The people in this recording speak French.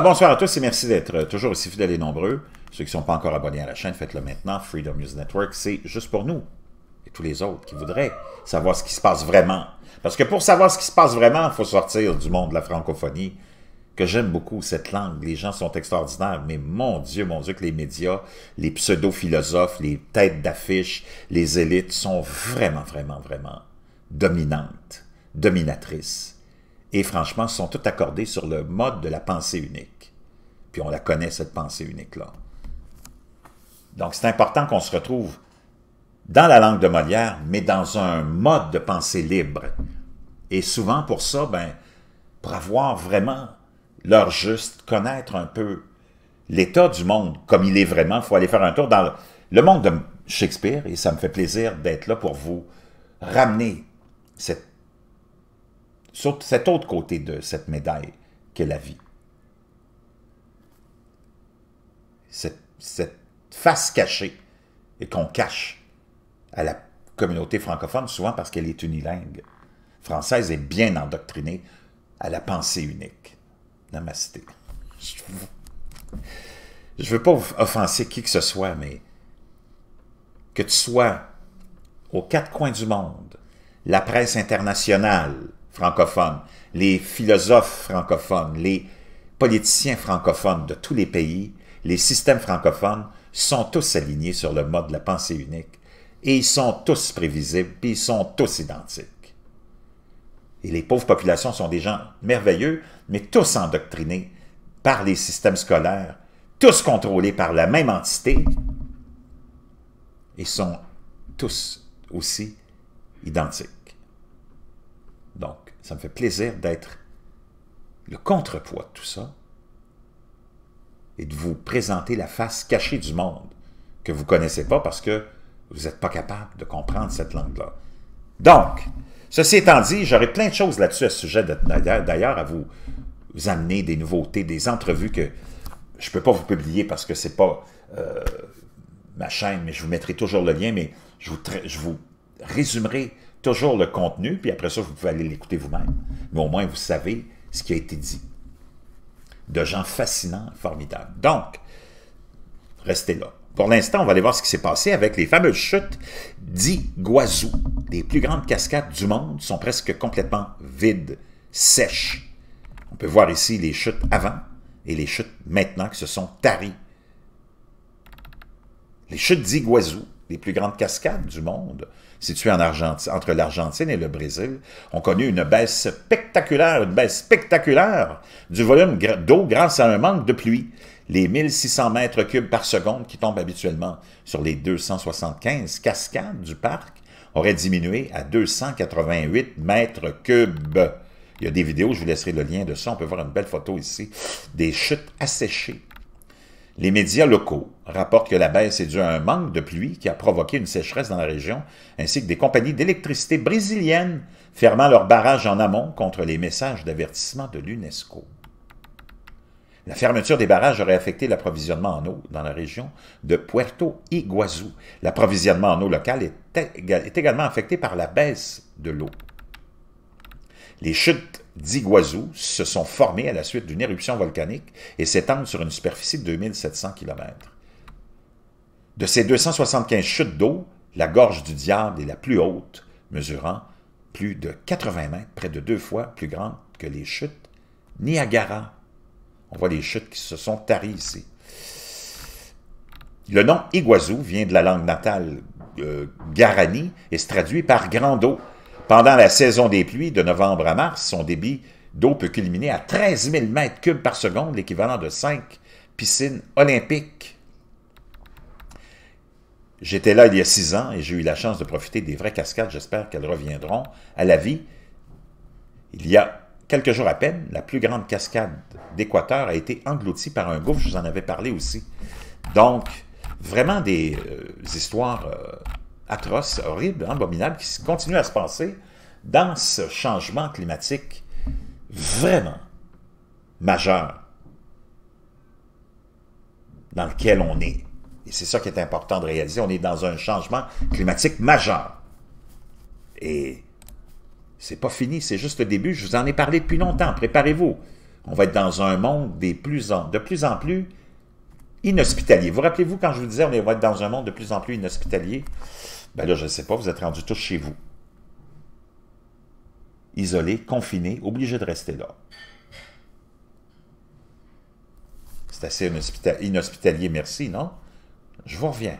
bonsoir à tous et merci d'être euh, toujours aussi fidèles et nombreux. Ceux qui ne sont pas encore abonnés à la chaîne, faites-le maintenant. Freedom News Network, c'est juste pour nous et tous les autres qui voudraient savoir ce qui se passe vraiment. Parce que pour savoir ce qui se passe vraiment, il faut sortir du monde de la francophonie, que j'aime beaucoup cette langue. Les gens sont extraordinaires, mais mon Dieu, mon Dieu, que les médias, les pseudo-philosophes, les têtes d'affiche, les élites sont vraiment, vraiment, vraiment dominantes, dominatrices et franchement, sont tout accordés sur le mode de la pensée unique. Puis on la connaît, cette pensée unique-là. Donc c'est important qu'on se retrouve dans la langue de Molière, mais dans un mode de pensée libre. Et souvent pour ça, ben, pour avoir vraiment leur juste, connaître un peu l'état du monde comme il est vraiment, il faut aller faire un tour dans le, monde de Shakespeare, et ça me fait plaisir d'être là pour vous ramener cette sur cet autre côté de cette médaille que la vie. Cette, cette face cachée et qu'on cache à la communauté francophone, souvent parce qu'elle est unilingue. Française est bien endoctrinée à la pensée unique. Namasté. Je ne veux pas offenser qui que ce soit, mais que tu sois aux quatre coins du monde, la presse internationale, francophones, les philosophes francophones, les politiciens francophones de tous les pays, les systèmes francophones sont tous alignés sur le mode de la pensée unique et ils sont tous prévisibles puis ils sont tous identiques. Et les pauvres populations sont des gens merveilleux, mais tous endoctrinés par les systèmes scolaires, tous contrôlés par la même entité et sont tous aussi identiques. Donc, ça me fait plaisir d'être le contrepoids de tout ça et de vous présenter la face cachée du monde que vous ne connaissez pas parce que vous n'êtes pas capable de comprendre cette langue-là. Donc, ceci étant dit, j'aurai plein de choses là-dessus à ce sujet d'ailleurs à vous, vous amener des nouveautés, des entrevues que je ne peux pas vous publier parce que ce n'est pas euh, ma chaîne, mais je vous mettrai toujours le lien, mais je je vous résumerai toujours le contenu, puis après ça, vous pouvez aller l'écouter vous-même. Mais au moins, vous savez ce qui a été dit. De gens fascinants, formidables. Donc, restez là. Pour l'instant, on va aller voir ce qui s'est passé avec les fameuses chutes d'Iguazu. Les plus grandes cascades du monde sont presque complètement vides, sèches. On peut voir ici les chutes avant et les chutes maintenant qui se sont taries. Les chutes d'Iguazu les plus grandes cascades du monde, situées en entre l'Argentine et le Brésil, ont connu une baisse spectaculaire, une baisse spectaculaire du volume d'eau grâce à un manque de pluie. Les 1600 mètres cubes par seconde qui tombent habituellement sur les 275 cascades du parc auraient diminué à 288 mètres cubes. Il y a des vidéos, je vous laisserai le lien de ça. On peut voir une belle photo ici des chutes asséchées les médias locaux rapportent que la baisse est due à un manque de pluie qui a provoqué une sécheresse dans la région, ainsi que des compagnies d'électricité brésiliennes fermant leurs barrages en amont contre les messages d'avertissement de l'UNESCO. La fermeture des barrages aurait affecté l'approvisionnement en eau dans la région de Puerto Iguazu. L'approvisionnement en eau locale est, est également affecté par la baisse de l'eau. Les chutes d'Iguazu se sont formés à la suite d'une éruption volcanique et s'étendent sur une superficie de 2700 km. De ces 275 chutes d'eau, la gorge du diable est la plus haute, mesurant plus de 80 mètres, près de deux fois plus grande que les chutes Niagara. On voit les chutes qui se sont taries ici. Le nom Iguazu vient de la langue natale euh, Guarani et se traduit par grand eau. Pendant la saison des pluies, de novembre à mars, son débit d'eau peut culminer à 13 000 m3 par seconde, l'équivalent de 5 piscines olympiques. J'étais là il y a six ans et j'ai eu la chance de profiter des vraies cascades. J'espère qu'elles reviendront à la vie. Il y a quelques jours à peine, la plus grande cascade d'Équateur a été engloutie par un gouffre. Je vous en avais parlé aussi. Donc, vraiment des euh, histoires euh, atroce, horrible, abominable qui continue à se passer dans ce changement climatique vraiment majeur dans lequel on est. Et c'est ça qui est important de réaliser. On est dans un changement climatique majeur. Et c'est pas fini, c'est juste le début. Je vous en ai parlé depuis longtemps. Préparez-vous. On va être dans un monde plus de plus en plus inhospitalier. Vous rappelez-vous quand je vous disais on va être dans un monde de plus en plus inhospitalier? Ben là, je ne sais pas, vous êtes rendus tous chez vous. Isolé, confiné, obligé de rester là. C'est assez inhospitalier, merci, non? Je vous reviens.